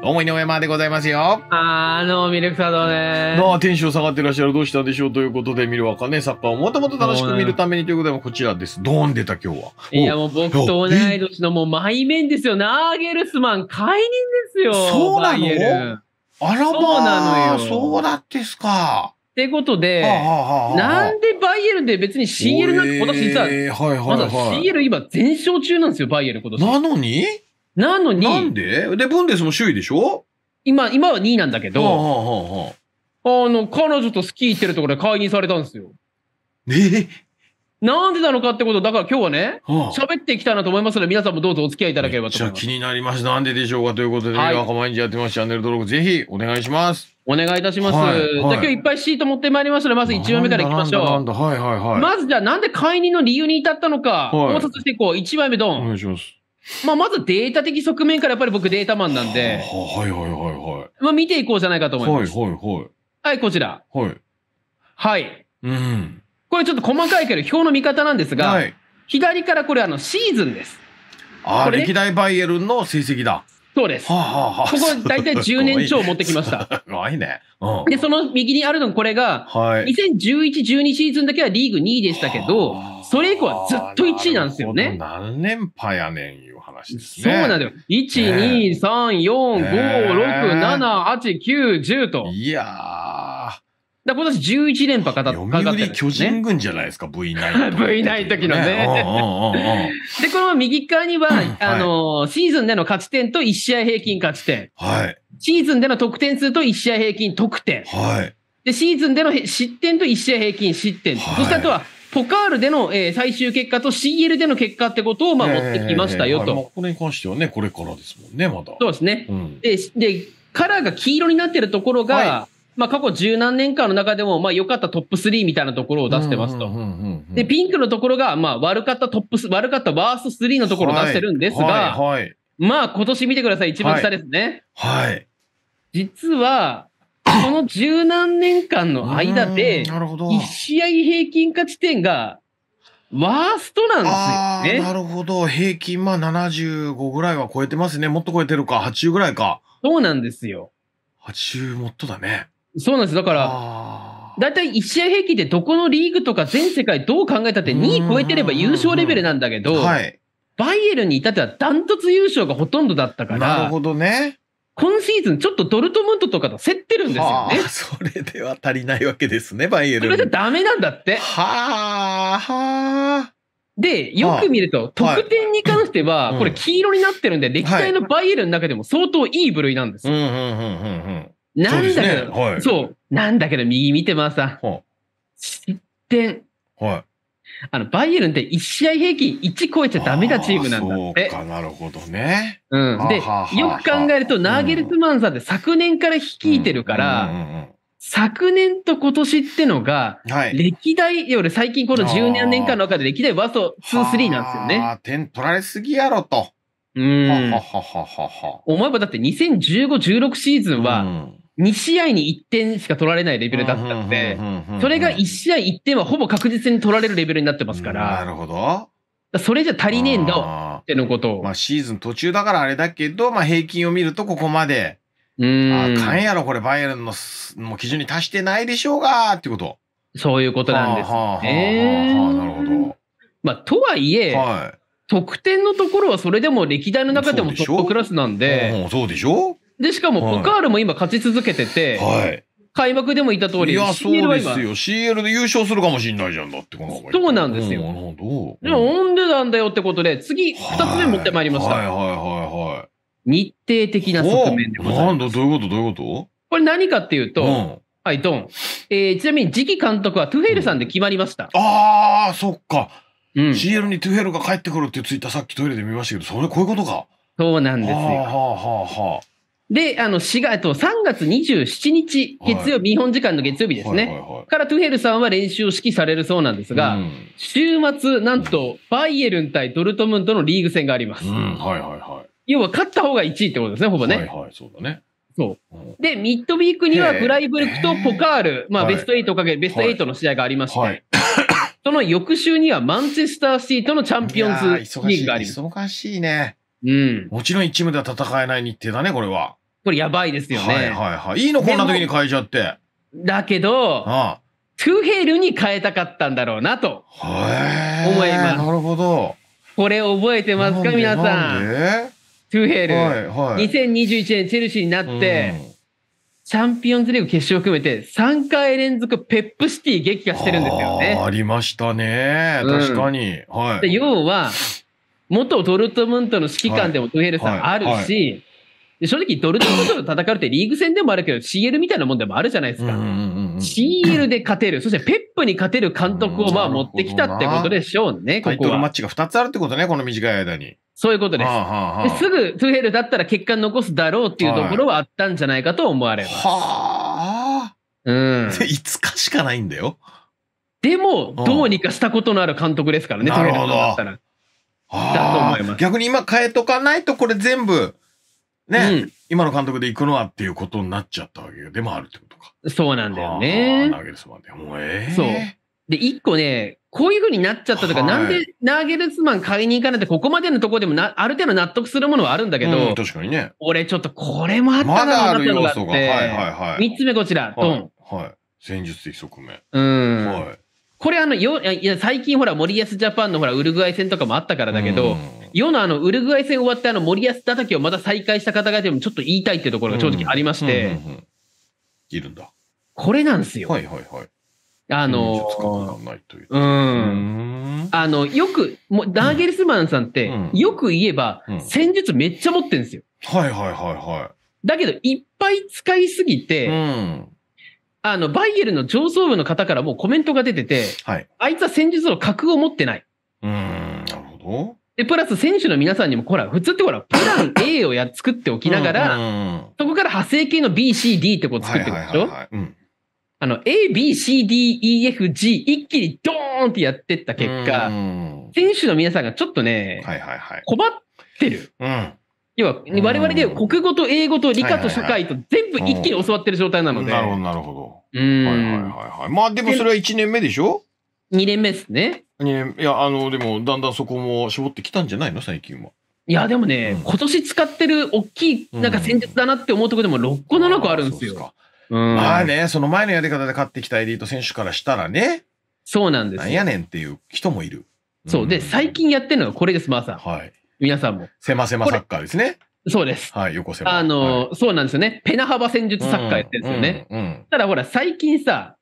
どうも、井上までございますよ。あー、ミルクサドね。なあ、テンション下がってらっしゃる。どうしたんでしょうということで、見るわかね、サッカーをもともと楽しく見るためにということで、こちらです。ドーン出た、今日は。いや、もう僕と同い年のもう、前面ですよ。ナーゲルスマン解任ですよ。そうなのあらまあ、そうだですか。ってことで、はあはあ、なんでバイエルンで別に CL なんか今年実は、はいはいはい、まだ CL 今全勝中なんですよ、バイエル今年。なのになのに、なんでで、ブンデスも首位でしょ今、今は2位なんだけど、はあはあはあ、あの、彼女とスキー行ってるところで解任されたんですよ。えなんでなのかってこと、だから今日はね、喋、はあ、っていきたいなと思いますので、皆さんもどうぞお付き合いいただければと思います。気になります。なんででしょうかということで、若毎日やってますチャンネル登録、ぜひお願いします。お願いいたします。はい、はい、じゃあ今日いっぱいシート持ってまいりましたので、まず1枚目からいきましょう。なんだはいはいはい。まずじゃあなんで解任の理由に至ったのか、考、察、していこう。1枚目ドン。お願いします。まあ、まずデータ的側面からやっぱり僕データマンなんで、はいはいはいはい。まあ、見ていこうじゃないかと思います。はいはいはい。はい、こちら。はい。はい。うん。これちょっと細かいけど、表の見方なんですが、はい、左からこれあのシーズンです。ああ、ね、歴代バイエルンの成績だ。そうです。はあはあ、ここ大体10年超持ってきました。すごいね。うん、で、その右にあるのこれが、はい、2011、12シーズンだけはリーグ2位でしたけど、はあ、それ以降はずっと1位なんですよね。何連覇やねんいう話ですね。そうなんだよ。1、ね、2、3、4、5、6、7、8、9、10と。いやー。だ今年11連覇かかった、ね。読売巨人軍じゃないですか、V9。V9 時のね。で、この右側には、あの、シーズンでの勝ち点と1試合平均勝ち点。はい。シーズンでの得点数と1試合平均得点。はい。で、シーズンでの失点と1試合平均失点。はい、そしてあとは、ポカールでの、えー、最終結果と CL での結果ってことを、まあ、持ってきましたよと。まあ、これに関してはね、これからですもんね、まだ。そうですね。うん、でで、カラーが黄色になってるところが、はいまあ、過去十何年間の中でも、まあ、良かったトップ3みたいなところを出してますと。で、ピンクのところが、まあ、悪かったトップス、悪かったワースト3のところを出してるんですが、はいはいはい、まあ、今年見てください、一番下ですね。はい。実は、この十何年間の間で、1 試合平均価値点が、ワーストなんですよね。なるほど。平均、まあ75ぐらいは超えてますね。もっと超えてるか、80ぐらいか。そうなんですよ。80もっとだね。そうなんです。だから、だいたい1試合平均でどこのリーグとか全世界どう考えたって2位超えてれば優勝レベルなんだけど、はい、バイエルンに至ってはダントツ優勝がほとんどだったから、なるほどね。今シーズンちょっとドルトムントとかと競ってるんですよね。それでは足りないわけですね、バイエルン。それじゃダメなんだって。はあ、はあ。で、よく見ると、得点に関しては、これ黄色になってるんで、歴代のバイエルンの中でも相当いい部類なんですよ。なんだけど、そう、ねはいそう、なんだけど右見てまさ、失点。はい。あの、バイエルンって1試合平均1超えちゃダメなチームなんだって。そうか、なるほどね。うん。で、よく考えると、ナーゲルツマンさんって昨年から率いてるから、昨年と今年ってのが、歴代、より最近この10年間の中で歴代ワースト2、3なんですよね。あ点取られすぎやろと。うん。ははははは。お前はだって2015、16シーズンは、2試合に1点しか取られないレベルだったんで、それが1試合1点はほぼ確実に取られるレベルになってますから。なるほど。それじゃ足りねえんだってのことを。まあシーズン途中だからあれだけど、まあ平均を見るとここまで。うん。あかんやろ、これバイエルンのもう基準に達してないでしょうが、ってこと。そういうことなんですね。はあはあなるほど。まあとはいえ、はい、得点のところはそれでも歴代の中でもトップクラスなんで。そうでしょで、しかもポカールも今勝ち続けてて、はい開幕でも言った通り、いや、そうですよ。CL で優勝するかもしれないじゃんだって、このそうなんですよ。なるほど。でも、なんでなんだよってことで、次、二つ目持ってまいりました。はいはいはいはい。日程的な側面でございます。なんだ、どういうことどういうことこれ何かっていうと、はい、ドン。えー、ちなみに次期監督はトゥフェルさんで決まりました。ああ、そっか。うん、CL にトゥフェルが帰ってくるってツイッターさっきトイレで見ましたけど、それこういうことか。そうなんですよ。はあはあはあ。で、あの、4月、3月27日、月曜日、日本時間の月曜日ですね。はいはいはい、から、トゥヘルさんは練習を指揮されるそうなんですが、うん、週末、なんと、バイエルン対ドルトムントのリーグ戦があります。うん、はいはいはい。要は、勝った方が1位ってことですね、ほぼね。はいはい、そうだね。そう。で、ミッドウィークにはフライブルクとポカール、まあ、ベスト8かけ、ベスト8の試合がありまして、はいはい、その翌週にはマンチェスターシティとのチャンピオンズリーグがあります。忙しいね。うん。もちろん一部では戦えない日程だね、これは。これやばいですよね。はいはいはい。いいのこんな時に変えちゃって。だけど、ああトゥーヘルに変えたかったんだろうなと思います。なるほど。これ覚えてますか皆さん。トゥーヘル、はいはい、2021年チェルシーになって、うん、チャンピオンズリーグ決勝を含めて3回連続ペップシティ撃破してるんですよね。ありましたね。確かに。うん、はい、要は、元ドルトムントの指揮官でもトゥヘルさんあるし、正直ドルトムントと戦うってリーグ戦でもあるけど CL みたいなもんでもあるじゃないですか。CL で勝てる、そしてペップに勝てる監督をまあ持ってきたってことでしょうね、このタイトルマッチが2つあるってことね、この短い間に。そういうことです。ですぐトゥヘルだったら結果残すだろうっていうところはあったんじゃないかと思われます。はあ。うん。5 日しかないんだよ。でも、どうにかしたことのある監督ですからね、トゥヘルだったら。だと思います。逆に今変えとかないと、これ全部、ね、うん、今の監督で行くのはっていうことになっちゃったわけでもあるってことか。そうなんだよね。ナーゲルスマンで。もうええー、そう。で、一個ね、こういうふうになっちゃったとか、はい、なんでナーゲルスマン買いに行かないって、ここまでのところでもな、ある程度納得するものはあるんだけど、うん、確かにね。俺ちょっとこれもあったな、まだある要素が。はいはいはい。三つ目こちら、ドン。はい。戦術的側面。うん。はい。のよいや最近ほら森保ジャパンのほらウルグアイ戦とかもあったからだけど、世のあのウルグアイ戦終わってあの森保叩きをまた再開した方々もちょっと言いたいっていうところが正直ありまして、いるんだこれなんですよ。はいはいはい。あのうん。あの、よく、もう、ダーゲルスマンさんって、よく言えば、戦術めっちゃ持ってるんですよ。はいはいはいはい。だけど、いっぱい使いすぎて、うん、あの、バイエルの上層部の方からもうコメントが出てて、はい、あいつは戦術の核を持ってない。うん、なるほど。で、プラス選手の皆さんにも、ほら、普通ってほら、プラン A をや作っておきながら、そこから派生系の B、C、D ってこう作っていくでしょあの、A、B、C、D、E、F、G、一気にドーンってやってった結果、選手の皆さんがちょっとね、はいはいはい、困ってる。うん要は、我々で国語と英語と理科と社会と全部一気に教わってる状態なので。なるほど、なるほど。はいはいはいはい。まあでもそれは1年目でしょ ?2 年目ですね。いや、あの、でもだんだんそこも絞ってきたんじゃないの最近は。いや、でもね、うん、今年使ってる大きい、なんか戦術だなって思うとこでも6個7個あるんですよ。うん、まあね、その前のやり方で勝ってきたエリート選手からしたらね。そうなんです。なんやねんっていう人もいる。そう。で、最近やってるのはこれです、まーさん。はい。皆さんも。狭狭サッカーですね。そうです。はい、横狭。あの、はい、そうなんですよね。ペナ幅戦術サッカーやってるんですよね。うんうんうん、ただほら、最近さ、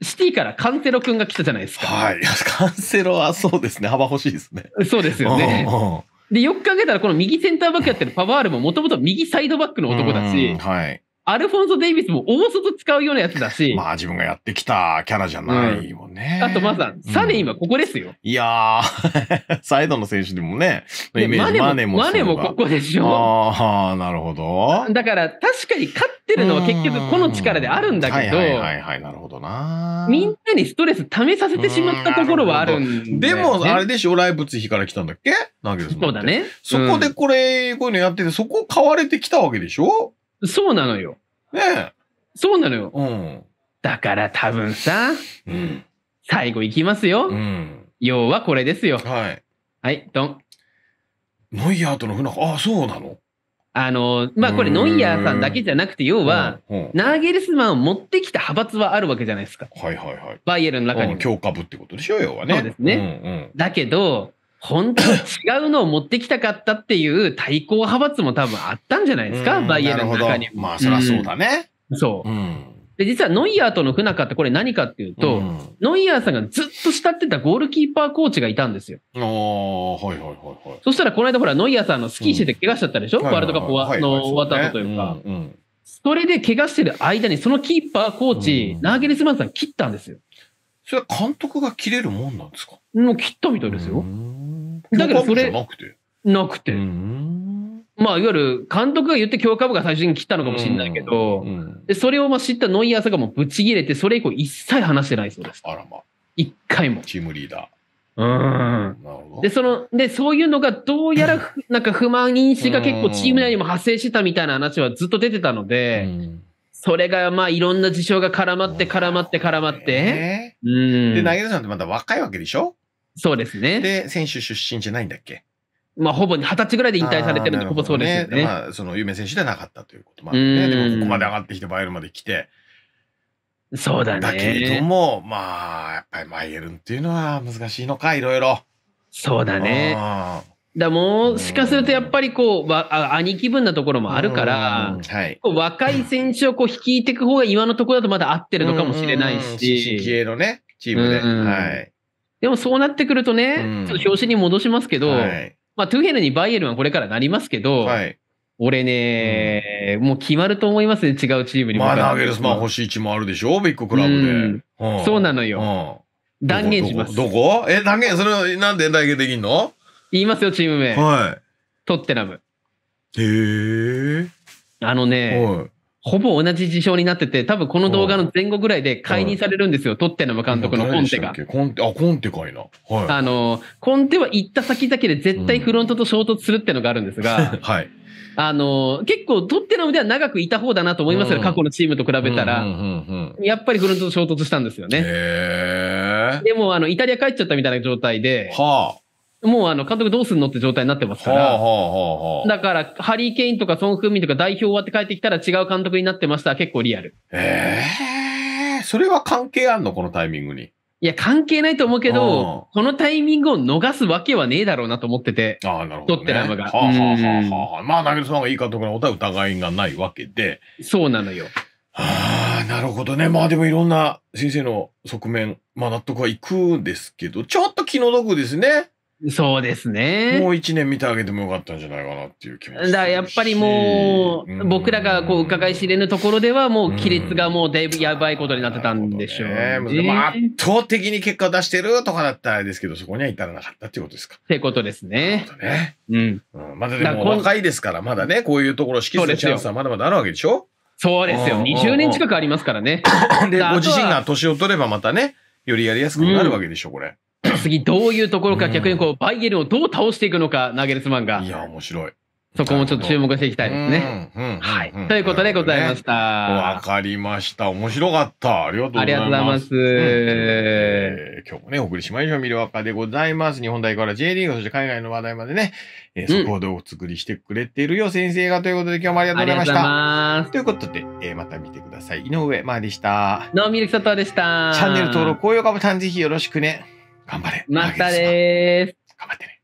シティからカンセロ君が来たじゃないですか。はい。カンセロはそうですね。幅欲しいですね。そうですよね。うんうん、で、よく考えたら、この右センターバックやってるパワールももともと右サイドバックの男だし、うんうん、はい。アルフォンソ・デイビスも大外使うようなやつだし。まあ自分がやってきたキャラじゃないもんね。うん、あとまさ、サネ今ここですよ。うん、いやー、サイドの選手でもね、イメージマネもマネもここでしょ。ああ、なるほど。だから確かに勝ってるのは結局この力であるんだけど。はいはいはい、なるほどな。みんなにストレス溜めさせてしまったところはあるんで、ね、でも、あれでしょ、来物日から来たんだっけそうだね。そこでこれ、こういうのやってて、そこ買われてきたわけでしょそうなのよ。ねえ。そうなのよ。うん。だから多分さ、うん、最後いきますよ。うん。要はこれですよ。はい。はい、ドン。ノイヤーとの船、ああ、そうなのあの、まあ、これノイヤーさんだけじゃなくて、要は、ナーゲリスマンを持ってきた派閥はあるわけじゃないですか。はいはいはい。バイエルの中に、強化部ってことでしょ、要はね。そうですね。うんうん、だけど、本当違うのを持ってきたかったっていう対抗派閥も多分あったんじゃないですか、バイエルンの中にも。まあ、そりゃそうだね。うん、そう。うんで、実はノイアーとの不仲ってこれ何かっていうと、うん、ノイアーさんがずっと慕ってたゴールキーパーコーチがいたんですよ。ああ、はいはいはいはい。そしたらこの間ほら、ノイアーさんのスキーしてて怪我しちゃったでしょ、うん、ワールドカップは、いはいはい、の終わった後というか、それで怪我してる間にそのキーパーコーチ、ナーゲリスマンさん切ったんですよ。それは監督が切れるもんなんですかもう切ったみたいですよ。うんだからそれ、なくて。なくて。まあ、いわゆる監督が言って強化部が最終的に切ったのかもしれないけど、うんうん、でそれをまあ知ったノイアーさんがもうぶち切れて、それ以降一切話してないそうです。あらま。一回も。チームリーダー。で、その、で、そういうのがどうやら、なんか不満因子が結構チーム内にも発生してたみたいな話はずっと出てたので、それがまあいろんな事象が絡まって絡まって絡まって。で、投げ出すんってまだ若いわけでしょそうですね。で、選手出身じゃないんだっけまあ、ほぼ二十歳ぐらいで引退されてるんで、ほぼそうですよね。まあ、その有名選手ではなかったということもあってね。でも、ここまで上がってきて、バイエルまで来て。そうだね。だけれども、まあ、やっぱりバイエルンっていうのは難しいのか、いろいろ。そうだね。だもしかするとやっぱりこう、わ兄貴分なところもあるから、はい、若い選手をこう率いていく方が今のところだとまだ合ってるのかもしれないし。うんうん、のね、チームで。はい。でもそうなってくるとね、うん、ちょっと表紙に戻しますけど、はい、まあ、トゥーヘルにバイエルンはこれからなりますけど、はい、俺ね、うん、もう決まると思いますね、違うチームに。まあ、ナゲルスマン位置もあるでしょ、ビッグクラブで。うんそうなのよ、断言します。どこえ、断言それなんで断言できんの言いますよ、チーム名。はい。トッテナム。へえ。あのね、はいほぼ同じ事象になってて、多分この動画の前後ぐらいで解任されるんですよ。はい、トッテナム監督のコンテが。コンテ、あ、コンテかいな。はい。あの、コンテは行った先だけで絶対フロントと衝突するってのがあるんですが、うん、はい。あの、結構トッテナムでは長くいた方だなと思いますよ、うん、過去のチームと比べたら、うんうんうん。やっぱりフロントと衝突したんですよね。へー。でも、あの、イタリア帰っちゃったみたいな状態で、はあ。もうあの、監督どうすんのって状態になってますから。だから、ハリー・ケインとかソン・フンミンとか代表終わって帰ってきたら違う監督になってました結構リアル。ええー、それは関係あんのこのタイミングに。いや、関係ないと思うけど、このタイミングを逃すわけはねえだろうなと思ってて。ああ、なるほど、ね。ッテラムが。はあ、はあははあ、まあ、投げるさんがいい監督のことは疑いがないわけで。そうなのよ。はあ、なるほどね。まあでもいろんな先生の側面、まあ納得はいくんですけど、ちょっと気の毒ですね。そうですね。もう一年見てあげてもよかったんじゃないかなっていう気ます。だやっぱりもう、僕らがこう伺い知れぬところでは、もう亀裂がもうだいぶやばいことになってたんでしょう、ね。ね圧倒的に結果を出してるとかだったらあれですけど、そこには至らなかったっていうことですか。ってことですね。ねうん、うん。まだでも若いですから、まだね、こういうところを指揮するチャンスはまだまだあるわけでしょそうですよ。20年近くありますからね。で、ご自身が年を取ればまたね、よりやりやすくなるわけでしょ、これ。次どういうところか、逆にこう、バイエルをどう倒していくのか、ナゲルスマンが。いや、面白い。そこもちょっと注目していきたいですね。うんうんはい。ということでございました。わ、かりました。面白かった。ありがとうございます。えー、今日もね、お送りしましょう。ミルワカでございます。日本代表から J リーグ、そして海外の話題までね、えー、そこでお作りしてくれているよ、先生がということで、今日もありがとうございました。とということで、えー、また見てください。井上まあでした。のみるきさとでした。チャンネル登録、高評価ボタンぜひよろしくね。頑張れ。またです。頑張ってね。